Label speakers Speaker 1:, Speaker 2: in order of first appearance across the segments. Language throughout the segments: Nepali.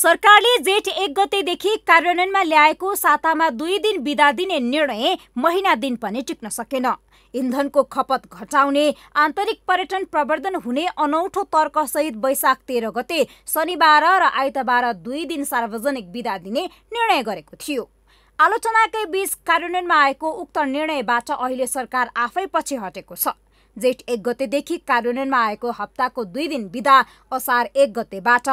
Speaker 1: सरकारले जेठ एक गतेदेखि कार्यान्वयनमा ल्याएको सातामा दुई दिन बिदा दिने निर्णय महिना दिन पनि टिक्न सकेन इन्धनको खपत घटाउने आन्तरिक पर्यटन प्रवर्धन हुने अनौठो तर्कसहित वैशाख तेह्र गते शनिबार र आइतबार दुई दिन सार्वजनिक बिदा दिने निर्णय गरेको थियो आलोचनाकै बीच कार्यान्वयनमा आएको उक्त निर्णयबाट अहिले सरकार आफै पछि हटेको छ जेठ एक गतेदेखि कार्यान्वयनमा आएको हप्ताको दुई दिन विधा असार एक गतेबाट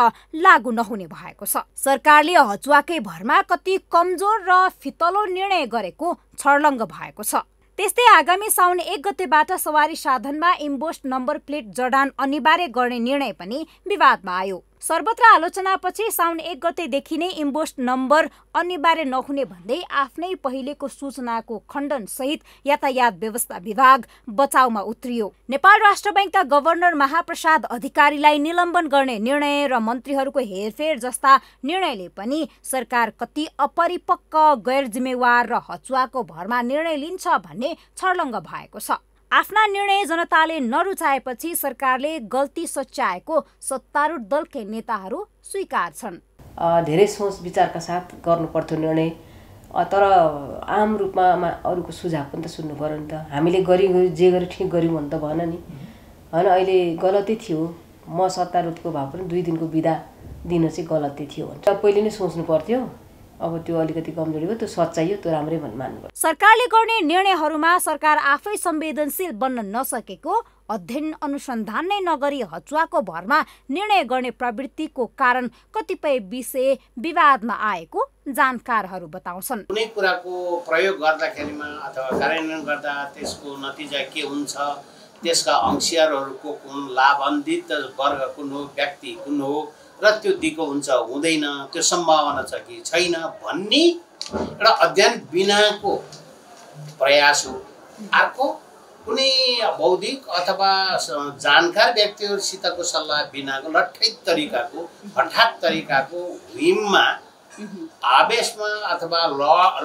Speaker 1: लागू नहुने भएको छ सरकारले हचुवाकै भरमा कति कमजोर र फितलो निर्णय गरेको छर्लङ्ग भएको छ त्यस्तै आगामी साउन एक गतेबाट सवारी साधनमा इम्बोस्ट नम्बर प्लेट जडान अनिवार्य गर्ने निर्णय पनि विवादमा आयो सर्वत्र आलोचनापछि साउन एक गतेदेखि नै इम्बोस्ट नम्बर अनिवार्य नहुने भन्दै आफ्नै पहिलेको सूचनाको खण्डनसहित यातायात व्यवस्था विभाग बचाउमा उत्रियो नेपाल राष्ट्र ब्याङ्कका गभर्नर महाप्रसाद अधिकारीलाई निलम्बन गर्ने निर्णय र मन्त्रीहरूको हेरफेर जस्ता निर्णयले पनि सरकार कति अपरिपक्व गैर जिम्मेवार र हचुवाको भरमा निर्णय लिन्छ भन्ने छर्लङ्ग भएको छ आफ्ना निर्णय जनताले नरुचाएपछि सरकारले गल्ती सच्याएको सत्तारूढ दलकै नेताहरू स्वीकार छन्
Speaker 2: धेरै सोच विचारका साथ गर्नुपर्थ्यो निर्णय तर आम रूपमा अरूको सुझाव पनि त सुन्नु पऱ्यो नि त हामीले गऱ्यौँ जे गरे ठिक गऱ्यौँ भने त भएन नि होइन अहिले गलतै थियो म सत्तारूढको भए पनि दुई दिनको बिदा दिन चाहिँ गलतै थियो भन्छ पहिले नै सोच्नु पर्थ्यो अब त्यो अलिकति कमजोरी भयो त्यो सच्चाइ हो त्यो राम्रै भन्नु पर्छ
Speaker 1: सरकारले गर्ने निर्णयहरूमा सरकार आफै संवेदनशील बन्न नसकेको अध्ययन अनुसन्धान नै नगरी हचुवाको भरमा निर्णय गर्ने प्रवृत्तिको कारण कतिपय विषय विवादमा आएको जानकारहरू बताउँछन् कुनै कुराको
Speaker 3: प्रयोग गर्दाखेरिमा अथवा कार्यान्वयन गर्दा त्यसको नतिजा के हुन्छ त्यसका अंशियारहरूको कुन लाभान्वित वर्ग कुन हो व्यक्ति कुन हो र त्यो दिएको हुन्छ हुँदैन त्यो सम्भावना छ कि छैन भन्ने एउटा अध्ययन बिनाको प्रयास हो अर्को कुनै बौद्धिक अथवा जानकार व्यक्तिहरूसितको सल्लाह बिनाको लट्ठै तरिकाको हठात तरिकाको हिममा आवेशमा अथवा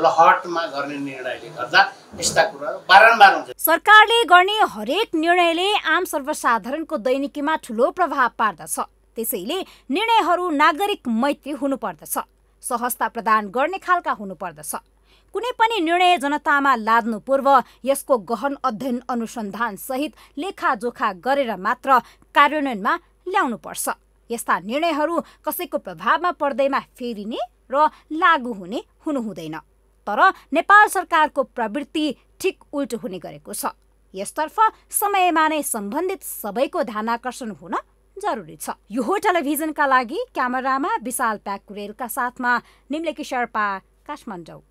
Speaker 3: लहटमा गर्ने निर्णयले गर्दा यस्ता कुरा बारम्बार हुन्छ
Speaker 1: सरकारले गर्ने हरेक निर्णयले आम सर्वसाधारणको दैनिकीमा ठुलो प्रभाव पार्दछ त्यसैले निर्णयहरू नागरिक मैत्री हुनुपर्दछ सहजता प्रदान गर्ने खालका हुनुपर्दछ कुनै पनि निर्णय जनतामा लाद्नु पूर्व यसको गहन अध्ययन अनुसन्धान सहित लेखाजोखा गरेर मात्र कार्यान्वयनमा ल्याउनुपर्छ यस्ता निर्णयहरू कसैको प्रभावमा पर्दैमा फेरिने र लागू हुने हुनुहुँदैन तर नेपाल सरकारको प्रवृत्ति ठिक उल्टो हुने गरेको छ यसतर्फ समयमा नै सम्बन्धित सबैको ध्यानाकर्षण हुन जरुरी छ यो टेलिभिजनका लागि क्यामेरामा विशाल प्याकुरेलका साथमा निम्ले शर्पा काठमाडौँ